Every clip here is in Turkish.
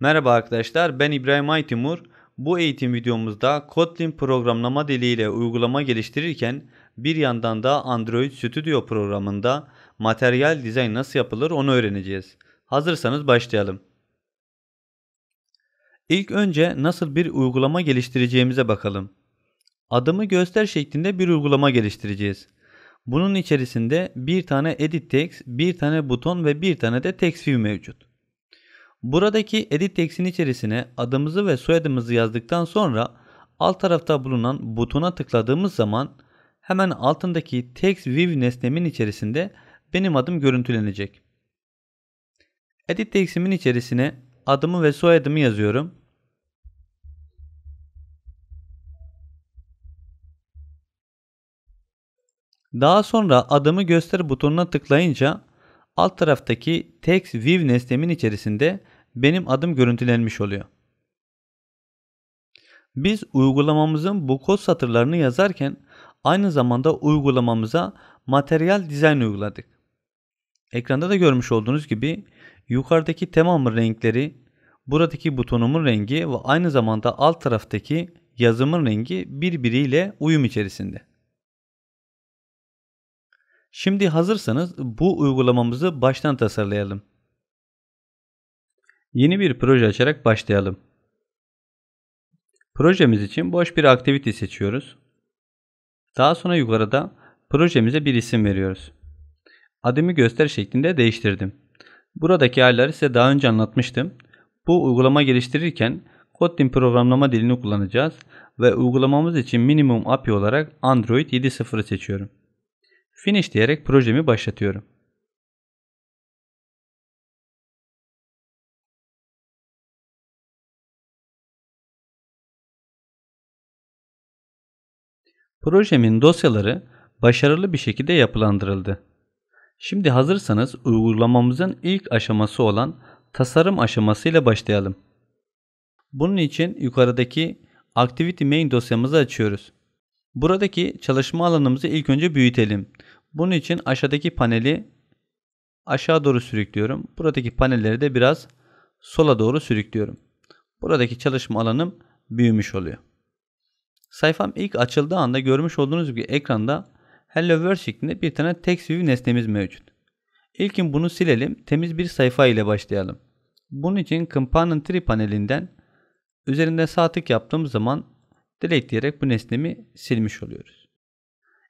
Merhaba arkadaşlar ben İbrahim Aytimur. Bu eğitim videomuzda Kotlin programlama diliyle uygulama geliştirirken bir yandan da Android Studio programında materyal dizayn nasıl yapılır onu öğreneceğiz. Hazırsanız başlayalım. İlk önce nasıl bir uygulama geliştireceğimize bakalım. Adımı göster şeklinde bir uygulama geliştireceğiz. Bunun içerisinde bir tane edit text, bir tane buton ve bir tane de text view mevcut. Buradaki edit text'in içerisine adımızı ve soyadımızı yazdıktan sonra alt tarafta bulunan butona tıkladığımız zaman hemen altındaki text view nesnemin içerisinde benim adım görüntülenecek. Edit text'imin içerisine adımı ve soyadımı yazıyorum. Daha sonra adımı göster butonuna tıklayınca alt taraftaki text view nesnemin içerisinde benim adım görüntülenmiş oluyor. Biz uygulamamızın bu kod satırlarını yazarken aynı zamanda uygulamamıza materyal dizayn uyguladık. Ekranda da görmüş olduğunuz gibi yukarıdaki temamın renkleri, buradaki butonumun rengi ve aynı zamanda alt taraftaki yazımın rengi birbiriyle uyum içerisinde. Şimdi hazırsanız bu uygulamamızı baştan tasarlayalım. Yeni bir proje açarak başlayalım. Projemiz için boş bir aktivite seçiyoruz. Daha sonra yukarıda projemize bir isim veriyoruz. Adımı göster şeklinde değiştirdim. Buradaki ayarları size daha önce anlatmıştım. Bu uygulama geliştirirken Kotlin programlama dilini kullanacağız ve uygulamamız için minimum API olarak Android 7.0 seçiyorum. Finish diyerek projemi başlatıyorum. Projemin dosyaları başarılı bir şekilde yapılandırıldı. Şimdi hazırsanız uygulamamızın ilk aşaması olan tasarım aşamasıyla başlayalım. Bunun için yukarıdaki Activity Main dosyamızı açıyoruz. Buradaki çalışma alanımızı ilk önce büyütelim. Bunun için aşağıdaki paneli aşağı doğru sürüklüyorum. Buradaki panelleri de biraz sola doğru sürüklüyorum. Buradaki çalışma alanım büyümüş oluyor. Sayfam ilk açıldığı anda görmüş olduğunuz gibi ekranda Hello World şeklinde bir tane text view nesnemiz mevcut. İlkin bunu silelim, temiz bir sayfa ile başlayalım. Bunun için Companion Tree panelinden üzerinde sağ tık yaptığım zaman delete diyerek bu nesnemi silmiş oluyoruz.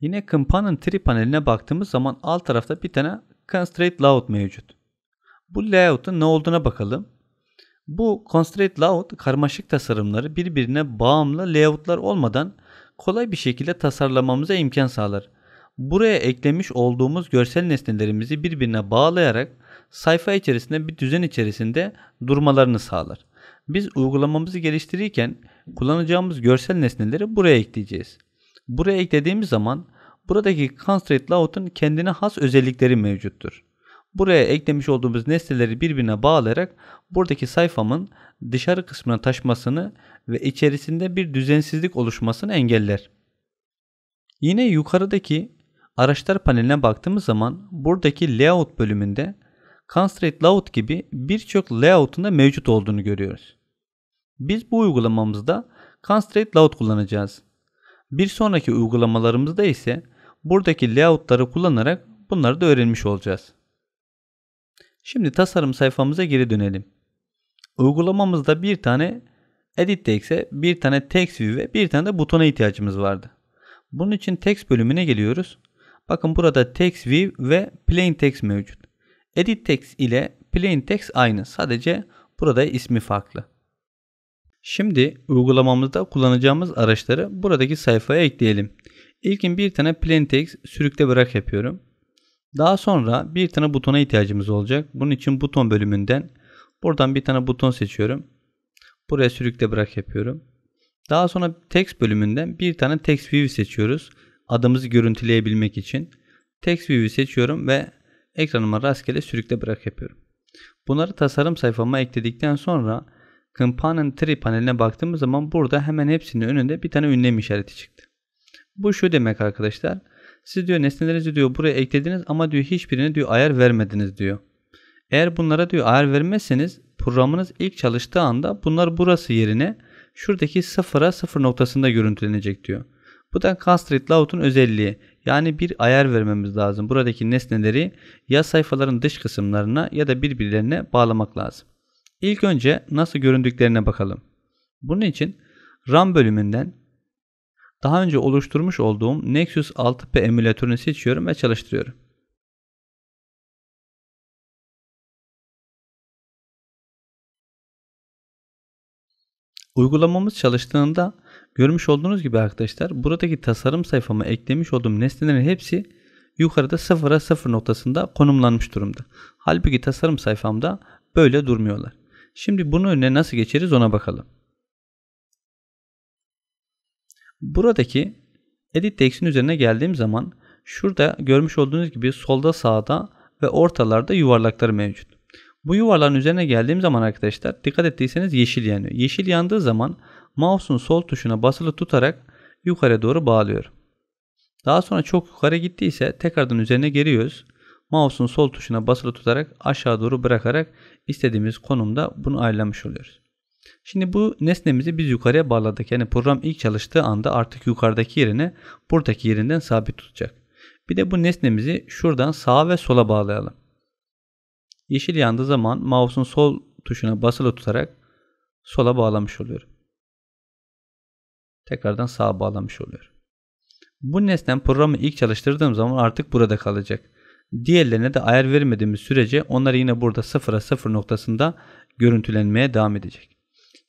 Yine Companion Tree paneline baktığımız zaman alt tarafta bir tane Constraint Layout mevcut. Bu layout'un ne olduğuna bakalım. Bu constraint layout karmaşık tasarımları birbirine bağımlı layoutlar olmadan kolay bir şekilde tasarlamamıza imkan sağlar. Buraya eklemiş olduğumuz görsel nesnelerimizi birbirine bağlayarak sayfa içerisinde bir düzen içerisinde durmalarını sağlar. Biz uygulamamızı geliştirirken kullanacağımız görsel nesneleri buraya ekleyeceğiz. Buraya eklediğimiz zaman buradaki constraint layout'un kendine has özellikleri mevcuttur. Buraya eklemiş olduğumuz nesneleri birbirine bağlayarak buradaki sayfamın dışarı kısmına taşmasını ve içerisinde bir düzensizlik oluşmasını engeller. Yine yukarıdaki araçlar paneline baktığımız zaman buradaki layout bölümünde Constraint Layout gibi birçok layout'un da mevcut olduğunu görüyoruz. Biz bu uygulamamızda Constraint Layout kullanacağız. Bir sonraki uygulamalarımızda ise buradaki layout'ları kullanarak bunları da öğrenmiş olacağız. Şimdi tasarım sayfamıza geri dönelim. Uygulamamızda bir tane edit text'e, bir tane text view ve bir tane de butona ihtiyacımız vardı. Bunun için text bölümüne geliyoruz. Bakın burada text view ve plain text mevcut. Edit text ile plain text aynı. Sadece burada ismi farklı. Şimdi uygulamamızda kullanacağımız araçları buradaki sayfaya ekleyelim. İlkin bir tane plain text sürükle bırak yapıyorum. Daha sonra bir tane butona ihtiyacımız olacak. Bunun için buton bölümünden buradan bir tane buton seçiyorum. Buraya sürükle bırak yapıyorum. Daha sonra text bölümünden bir tane text view seçiyoruz. Adımızı görüntüleyebilmek için. Text view seçiyorum ve ekranıma rastgele sürükle bırak yapıyorum. Bunları tasarım sayfama ekledikten sonra Component Tree paneline baktığımız zaman burada hemen hepsinin önünde bir tane ünlem işareti çıktı. Bu şu demek arkadaşlar. Siz diyor nesnelerinizi diyor buraya eklediniz ama diyor hiçbirine diyor ayar vermediniz diyor. Eğer bunlara diyor ayar vermezseniz programınız ilk çalıştığı anda bunlar burası yerine şuradaki sıfıra sıfır noktasında görüntülenecek diyor. Bu da Constraint Layout'un özelliği. Yani bir ayar vermemiz lazım. Buradaki nesneleri ya sayfaların dış kısımlarına ya da birbirlerine bağlamak lazım. İlk önce nasıl göründüklerine bakalım. Bunun için RAM bölümünden daha önce oluşturmuş olduğum Nexus 6P emülatörünü seçiyorum ve çalıştırıyorum. Uygulamamız çalıştığında görmüş olduğunuz gibi arkadaşlar buradaki tasarım sayfama eklemiş olduğum nesnelerin hepsi yukarıda sıfıra sıfır noktasında konumlanmış durumda. Halbuki tasarım sayfamda böyle durmuyorlar. Şimdi bunu önüne nasıl geçeriz ona bakalım. Buradaki edit text'in üzerine geldiğim zaman şurada görmüş olduğunuz gibi solda sağda ve ortalarda yuvarlaklar mevcut. Bu yuvarların üzerine geldiğim zaman arkadaşlar dikkat ettiyseniz yeşil yanıyor. Yeşil yandığı zaman mouse'un sol tuşuna basılı tutarak yukarı doğru bağlıyorum. Daha sonra çok yukarı gittiyse tekrardan üzerine geliyoruz. Mouse'un sol tuşuna basılı tutarak aşağı doğru bırakarak istediğimiz konumda bunu ayarlamış oluyoruz. Şimdi bu nesnemizi biz yukarıya bağladık. Yani program ilk çalıştığı anda artık yukarıdaki yerine buradaki yerinden sabit tutacak. Bir de bu nesnemizi şuradan sağa ve sola bağlayalım. Yeşil yandığı zaman mouse'un sol tuşuna basılı tutarak sola bağlamış oluyorum. Tekrardan sağa bağlamış oluyorum. Bu nesnem programı ilk çalıştırdığım zaman artık burada kalacak. Diğerlerine de ayar vermediğimiz sürece onlar yine burada 0'a 0 noktasında görüntülenmeye devam edecek.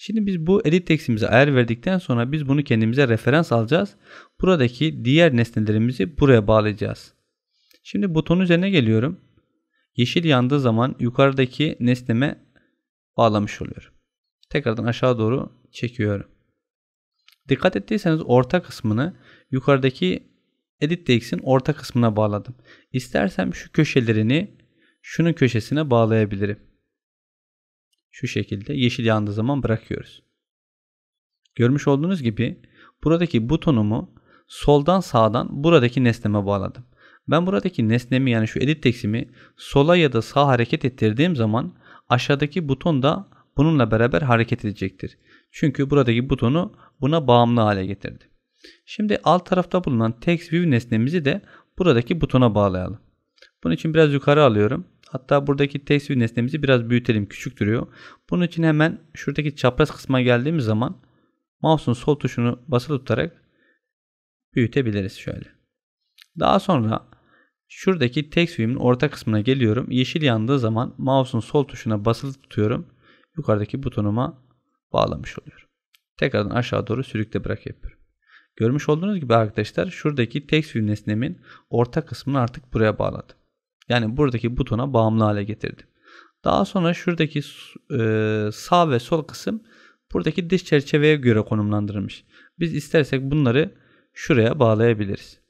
Şimdi biz bu edit tekstimize ayar verdikten sonra biz bunu kendimize referans alacağız. Buradaki diğer nesnelerimizi buraya bağlayacağız. Şimdi butonun üzerine geliyorum. Yeşil yandığı zaman yukarıdaki nesneme bağlamış oluyorum. Tekrardan aşağı doğru çekiyorum. Dikkat ettiyseniz orta kısmını yukarıdaki edit text'in orta kısmına bağladım. İstersem şu köşelerini şunun köşesine bağlayabilirim. Şu şekilde yeşil yandığı zaman bırakıyoruz. Görmüş olduğunuz gibi buradaki butonumu soldan sağdan buradaki nesneme bağladım. Ben buradaki nesnemi yani şu edit text'imi sola ya da sağ hareket ettirdiğim zaman aşağıdaki buton da bununla beraber hareket edecektir. Çünkü buradaki butonu buna bağımlı hale getirdim. Şimdi alt tarafta bulunan text view nesnemizi de buradaki butona bağlayalım. Bunun için biraz yukarı alıyorum. Hatta buradaki text view nesnemizi biraz büyütelim. Küçük duruyor. Bunun için hemen şuradaki çapraz kısma geldiğimiz zaman mouse'un sol tuşunu basılı tutarak büyütebiliriz şöyle. Daha sonra şuradaki text view'in orta kısmına geliyorum. Yeşil yandığı zaman mouse'un sol tuşuna basılı tutuyorum. Yukarıdaki butonuma bağlamış oluyorum. Tekrardan aşağı doğru sürükle bırak yapıyorum. Görmüş olduğunuz gibi arkadaşlar şuradaki text view nesnemin orta kısmını artık buraya bağladım. Yani buradaki butona bağımlı hale getirdim. Daha sonra şuradaki e, sağ ve sol kısım buradaki dış çerçeveye göre konumlandırılmış. Biz istersek bunları şuraya bağlayabiliriz.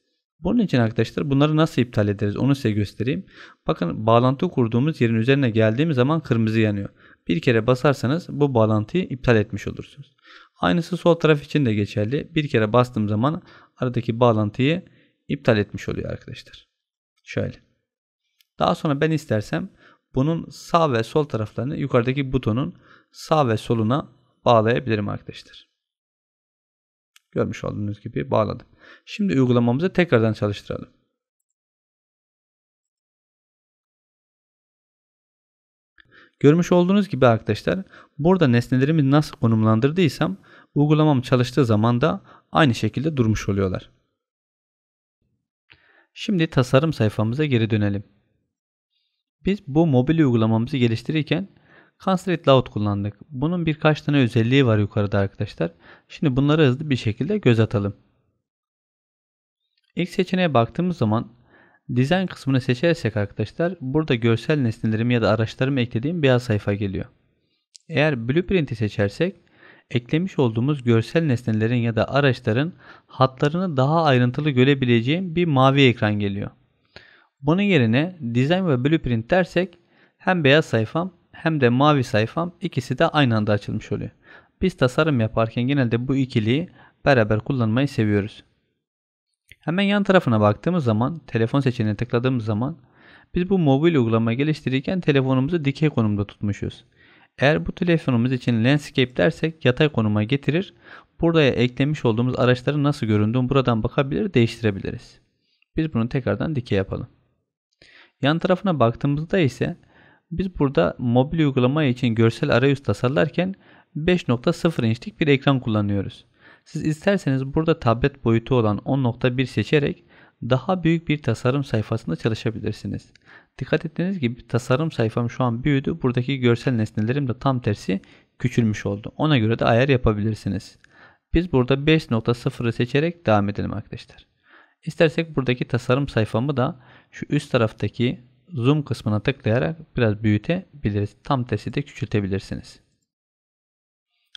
Bunun için arkadaşlar bunları nasıl iptal ederiz onu size göstereyim. Bakın bağlantı kurduğumuz yerin üzerine geldiğimiz zaman kırmızı yanıyor. Bir kere basarsanız bu bağlantıyı iptal etmiş olursunuz. Aynısı sol taraf için de geçerli. Bir kere bastığım zaman aradaki bağlantıyı iptal etmiş oluyor arkadaşlar. Şöyle. Daha sonra ben istersem bunun sağ ve sol taraflarını yukarıdaki butonun sağ ve soluna bağlayabilirim arkadaşlar. Görmüş olduğunuz gibi bağladım. Şimdi uygulamamızı tekrardan çalıştıralım. Görmüş olduğunuz gibi arkadaşlar burada nesnelerimi nasıl konumlandırdıysam uygulamam çalıştığı zaman da aynı şekilde durmuş oluyorlar. Şimdi tasarım sayfamıza geri dönelim. Biz bu mobil uygulamamızı geliştirirken Cancel Layout kullandık. Bunun birkaç tane özelliği var yukarıda arkadaşlar. Şimdi bunları hızlı bir şekilde göz atalım. İlk seçeneğe baktığımız zaman Dizayn kısmını seçersek arkadaşlar burada görsel nesnelerimi ya da araçlarımı eklediğim beyaz sayfa geliyor. Eğer Blueprint'i seçersek eklemiş olduğumuz görsel nesnelerin ya da araçların hatlarını daha ayrıntılı görebileceğim bir mavi ekran geliyor. Bunun yerine design ve blueprint dersek hem beyaz sayfam hem de mavi sayfam ikisi de aynı anda açılmış oluyor. Biz tasarım yaparken genelde bu ikiliyi beraber kullanmayı seviyoruz. Hemen yan tarafına baktığımız zaman telefon seçeneğine tıkladığımız zaman biz bu mobil uygulama geliştirirken telefonumuzu dikey konumda tutmuşuz. Eğer bu telefonumuz için landscape dersek yatay konuma getirir. Burada eklemiş olduğumuz araçların nasıl göründüğünü buradan bakabilir değiştirebiliriz. Biz bunu tekrardan dikey yapalım. Yan tarafına baktığımızda ise biz burada mobil uygulama için görsel arayüz tasarlarken 5.0 inçlik bir ekran kullanıyoruz. Siz isterseniz burada tablet boyutu olan 10.1 seçerek daha büyük bir tasarım sayfasında çalışabilirsiniz. Dikkat ettiğiniz gibi tasarım sayfam şu an büyüdü. Buradaki görsel nesnelerim de tam tersi küçülmüş oldu. Ona göre de ayar yapabilirsiniz. Biz burada 5.0'ı seçerek devam edelim arkadaşlar. İstersek buradaki tasarım sayfamı da şu üst taraftaki zoom kısmına tıklayarak biraz büyütebiliriz. Tam tersi de küçültebilirsiniz.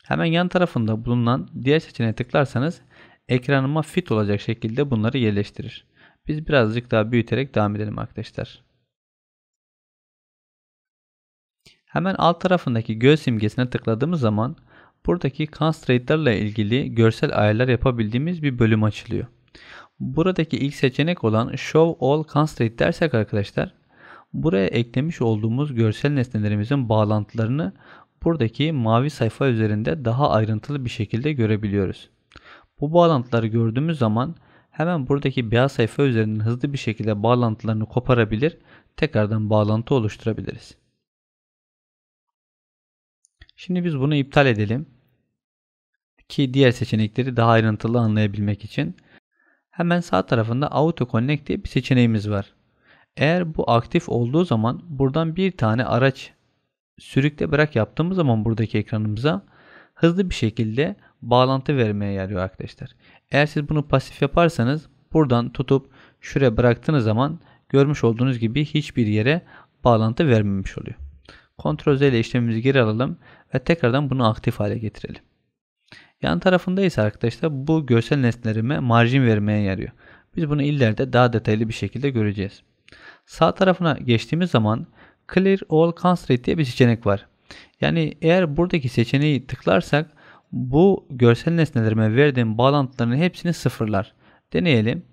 Hemen yan tarafında bulunan diğer seçeneğe tıklarsanız ekranıma fit olacak şekilde bunları yerleştirir. Biz birazcık daha büyüterek devam edelim arkadaşlar. Hemen alt tarafındaki göz simgesine tıkladığımız zaman buradaki constraint'larla ilgili görsel ayarlar yapabildiğimiz bir bölüm açılıyor. Buradaki ilk seçenek olan Show All Constraint dersek arkadaşlar buraya eklemiş olduğumuz görsel nesnelerimizin bağlantılarını buradaki mavi sayfa üzerinde daha ayrıntılı bir şekilde görebiliyoruz. Bu bağlantıları gördüğümüz zaman hemen buradaki beyaz sayfa üzerinden hızlı bir şekilde bağlantılarını koparabilir, tekrardan bağlantı oluşturabiliriz. Şimdi biz bunu iptal edelim ki diğer seçenekleri daha ayrıntılı anlayabilmek için Hemen sağ tarafında Auto Connect diye bir seçeneğimiz var. Eğer bu aktif olduğu zaman buradan bir tane araç sürükle bırak yaptığımız zaman buradaki ekranımıza hızlı bir şekilde bağlantı vermeye yarıyor arkadaşlar. Eğer siz bunu pasif yaparsanız buradan tutup şuraya bıraktığınız zaman görmüş olduğunuz gibi hiçbir yere bağlantı vermemiş oluyor. Ctrl Z ile işlemimizi geri alalım ve tekrardan bunu aktif hale getirelim. Yan tarafında ise arkadaşlar bu görsel nesnelerime marjin vermeye yarıyor. Biz bunu ileride daha detaylı bir şekilde göreceğiz. Sağ tarafına geçtiğimiz zaman Clear All Constraint diye bir seçenek var. Yani eğer buradaki seçeneği tıklarsak bu görsel nesnelerime verdiğim bağlantıların hepsini sıfırlar. Deneyelim.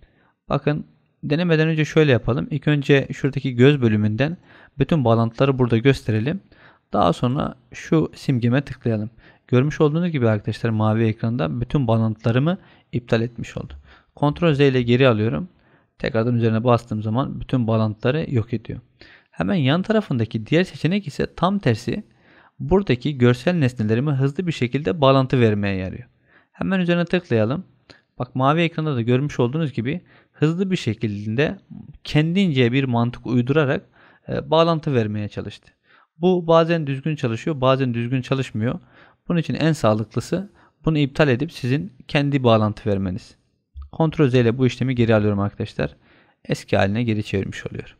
Bakın denemeden önce şöyle yapalım. İlk önce şuradaki göz bölümünden bütün bağlantıları burada gösterelim. Daha sonra şu simgeme tıklayalım. Görmüş olduğunuz gibi arkadaşlar mavi ekranda bütün bağlantılarımı iptal etmiş oldu. Ctrl Z ile geri alıyorum. Tekrardan üzerine bastığım zaman bütün bağlantıları yok ediyor. Hemen yan tarafındaki diğer seçenek ise tam tersi. Buradaki görsel nesnelerimi hızlı bir şekilde bağlantı vermeye yarıyor. Hemen üzerine tıklayalım. Bak mavi ekranda da görmüş olduğunuz gibi hızlı bir şekilde kendince bir mantık uydurarak e, bağlantı vermeye çalıştı. Bu bazen düzgün çalışıyor, bazen düzgün çalışmıyor. Bunun için en sağlıklısı bunu iptal edip sizin kendi bağlantı vermeniz. Ctrl Z ile bu işlemi geri alıyorum arkadaşlar. Eski haline geri çevirmiş oluyor.